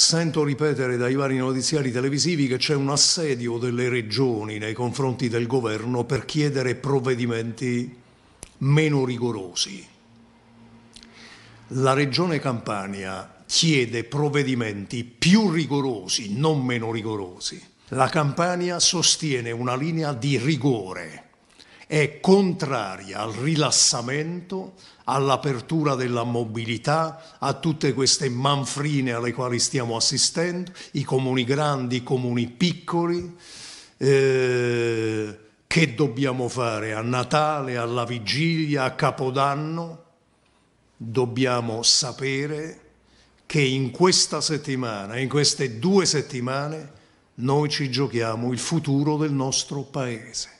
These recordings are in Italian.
Sento ripetere dai vari notiziari televisivi che c'è un assedio delle regioni nei confronti del governo per chiedere provvedimenti meno rigorosi. La regione Campania chiede provvedimenti più rigorosi, non meno rigorosi. La Campania sostiene una linea di rigore è contraria al rilassamento, all'apertura della mobilità, a tutte queste manfrine alle quali stiamo assistendo, i comuni grandi, i comuni piccoli. Eh, che dobbiamo fare a Natale, alla vigilia, a Capodanno? Dobbiamo sapere che in questa settimana, in queste due settimane, noi ci giochiamo il futuro del nostro Paese.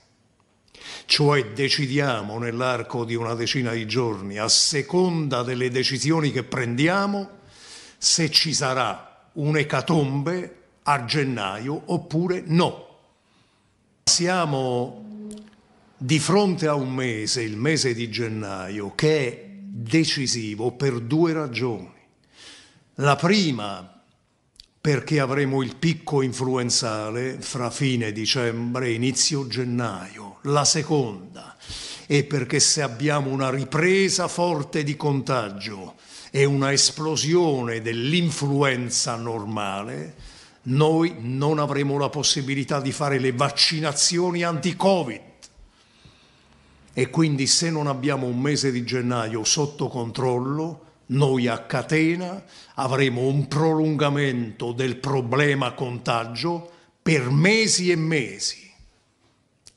Cioè decidiamo nell'arco di una decina di giorni, a seconda delle decisioni che prendiamo, se ci sarà un'ecatombe a gennaio oppure no. Siamo di fronte a un mese, il mese di gennaio, che è decisivo per due ragioni. La prima perché avremo il picco influenzale fra fine dicembre e inizio gennaio la seconda, e perché se abbiamo una ripresa forte di contagio e una esplosione dell'influenza normale, noi non avremo la possibilità di fare le vaccinazioni anti-Covid. E quindi se non abbiamo un mese di gennaio sotto controllo, noi a catena avremo un prolungamento del problema contagio per mesi e mesi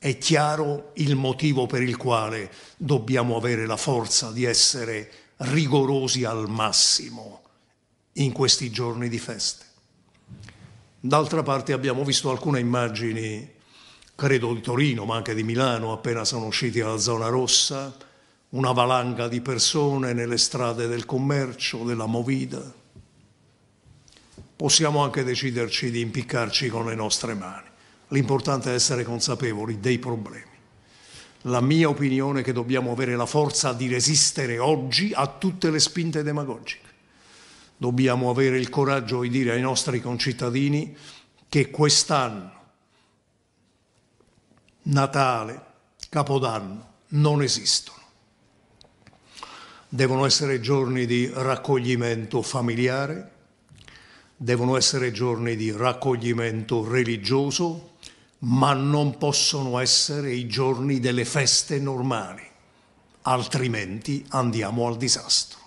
è chiaro il motivo per il quale dobbiamo avere la forza di essere rigorosi al massimo in questi giorni di feste. D'altra parte abbiamo visto alcune immagini, credo di Torino, ma anche di Milano, appena sono usciti dalla zona rossa, una valanga di persone nelle strade del commercio, della movida. Possiamo anche deciderci di impiccarci con le nostre mani. L'importante è essere consapevoli dei problemi. La mia opinione è che dobbiamo avere la forza di resistere oggi a tutte le spinte demagogiche. Dobbiamo avere il coraggio di dire ai nostri concittadini che quest'anno, Natale, Capodanno, non esistono. Devono essere giorni di raccoglimento familiare, devono essere giorni di raccoglimento religioso, ma non possono essere i giorni delle feste normali, altrimenti andiamo al disastro.